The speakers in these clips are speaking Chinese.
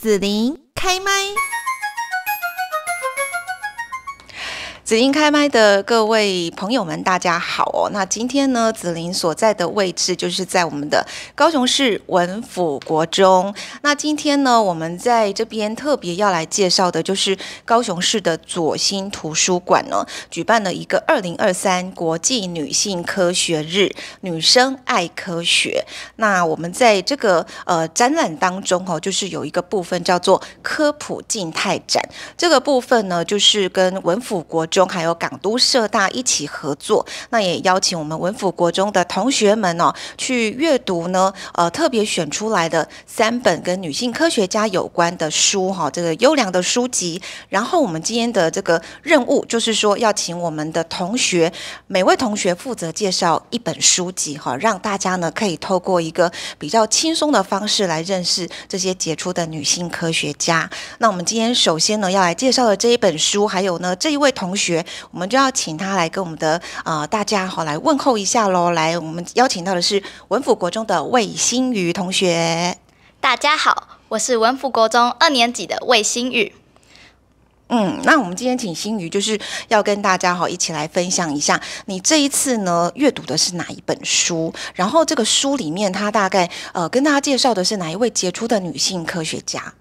紫琳开麦。紫菱开麦的各位朋友们，大家好哦！那今天呢，紫琳所在的位置就是在我们的高雄市文府国中。那今天呢，我们在这边特别要来介绍的，就是高雄市的左心图书馆哦，举办了一个二零二三国际女性科学日，女生爱科学。那我们在这个呃展览当中哦，就是有一个部分叫做科普静态展，这个部分呢，就是跟文府国中。中还有港都社大一起合作，那也邀请我们文府国中的同学们哦，去阅读呢，呃，特别选出来的三本跟女性科学家有关的书哈，这个优良的书籍。然后我们今天的这个任务就是说，要请我们的同学每位同学负责介绍一本书籍哈，让大家呢可以透过一个比较轻松的方式来认识这些杰出的女性科学家。那我们今天首先呢要来介绍的这一本书，还有呢这一位同学。我们就要请他来跟我们的呃大家好来问候一下喽。来，我们邀请到的是文府国中的魏新宇同学。大家好，我是文府国中二年级的魏新宇。嗯，那我们今天请新宇就是要跟大家好一起来分享一下，你这一次呢阅读的是哪一本书？然后这个书里面他大概呃跟大家介绍的是哪一位杰出的女性科学家？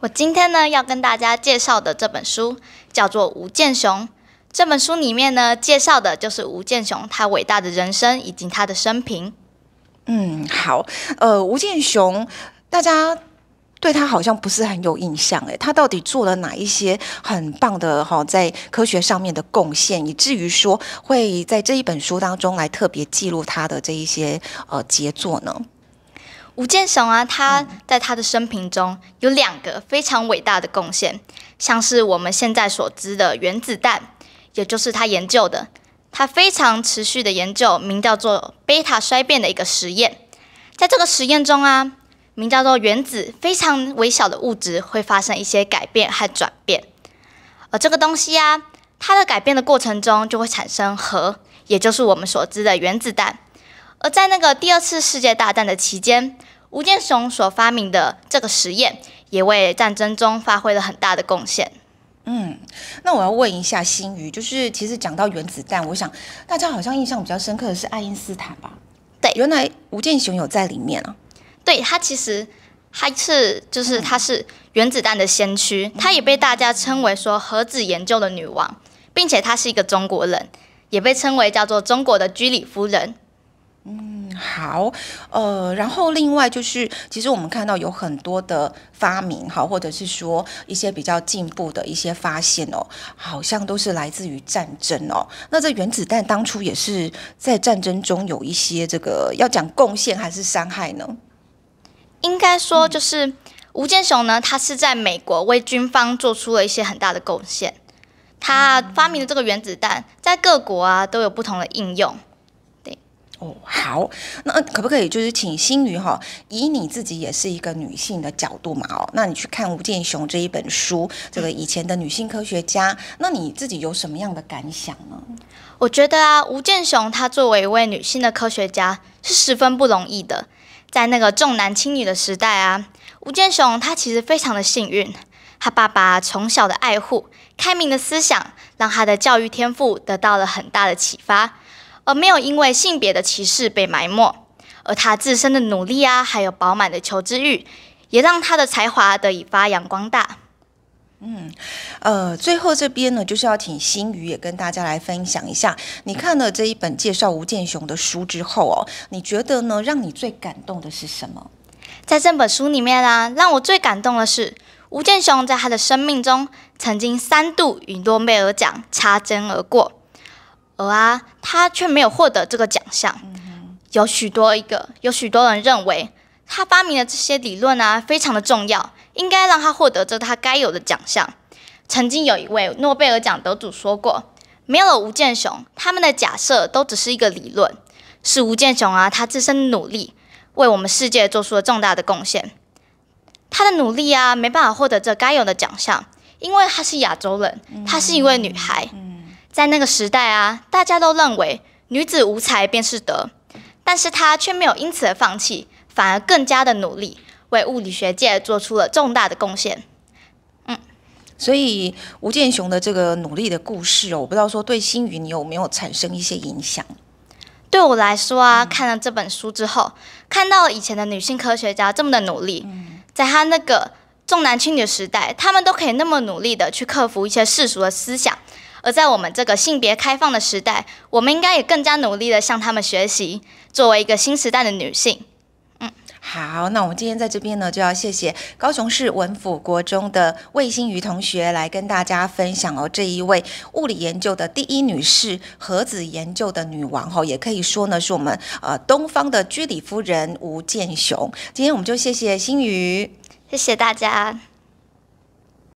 我今天呢要跟大家介绍的这本书叫做吴建雄。这本书里面呢，介绍的就是吴建雄他伟大的人生以及他的生平。嗯，好，呃，吴建雄，大家对他好像不是很有印象，哎，他到底做了哪一些很棒的哈在科学上面的贡献，以至于说会在这一本书当中来特别记录他的这一些呃杰作呢？吴建雄啊，他在他的生平中有两个非常伟大的贡献，像是我们现在所知的原子弹。也就是他研究的，他非常持续的研究，名叫做贝塔衰变的一个实验。在这个实验中啊，名叫做原子非常微小的物质会发生一些改变和转变。而这个东西啊，它的改变的过程中就会产生核，也就是我们所知的原子弹。而在那个第二次世界大战的期间，吴健雄所发明的这个实验，也为战争中发挥了很大的贡献。嗯，那我要问一下新宇，就是其实讲到原子弹，我想大家好像印象比较深刻的是爱因斯坦吧？对，原来吴健雄有在里面啊？对，他其实他是就是他是原子弹的先驱，他也被大家称为说核子研究的女王，并且他是一个中国人，也被称为叫做中国的居里夫人。嗯。好，呃，然后另外就是，其实我们看到有很多的发明，好，或者是说一些比较进步的一些发现哦，好像都是来自于战争哦。那这原子弹当初也是在战争中有一些这个，要讲贡献还是伤害呢？应该说，就是吴健雄呢，他是在美国为军方做出了一些很大的贡献。他发明的这个原子弹，在各国啊都有不同的应用。哦，好，那可不可以就是请星宇哈，以你自己也是一个女性的角度嘛，哦，那你去看吴建雄这一本书，这个以前的女性科学家，那你自己有什么样的感想呢？我觉得啊，吴建雄他作为一位女性的科学家是十分不容易的，在那个重男轻女的时代啊，吴建雄他其实非常的幸运，他爸爸从小的爱护、开明的思想，让他的教育天赋得到了很大的启发。而没有因为性别的歧视被埋没，而他自身的努力啊，还有饱满的求知欲，也让他的才华得以发扬光大。嗯，呃，最后这边呢，就是要请新宇也跟大家来分享一下，你看了这一本介绍吴建雄的书之后哦，你觉得呢？让你最感动的是什么？在这本书里面啊，让我最感动的是吴建雄在他的生命中，曾经三度与诺贝尔奖擦肩而过。而啊，他却没有获得这个奖项。有许多一个有许多人认为，他发明的这些理论啊，非常的重要，应该让他获得这他该有的奖项。曾经有一位诺贝尔奖得主说过，没有吴建雄，他们的假设都只是一个理论。是吴建雄啊，他自身努力为我们世界做出了重大的贡献。他的努力啊，没办法获得这该有的奖项，因为他是亚洲人，他是一位女孩。在那个时代啊，大家都认为女子无才便是德，但是她却没有因此而放弃，反而更加的努力，为物理学界做出了重大的贡献。嗯，所以吴健雄的这个努力的故事哦，我不知道说对星云你有没有产生一些影响？对我来说啊，看了这本书之后，看到以前的女性科学家这么的努力，在她那个重男轻女的时代，她们都可以那么努力的去克服一些世俗的思想。而在我们这个性别开放的时代，我们应该也更加努力的向他们学习。作为一个新时代的女性，嗯，好，那我们今天在这边呢，就要谢谢高雄市文府国中的魏新瑜同学来跟大家分享哦，这一位物理研究的第一女士，核子研究的女王，哈，也可以说呢，是我们呃东方的居里夫人吴健雄。今天我们就谢谢新瑜，谢谢大家。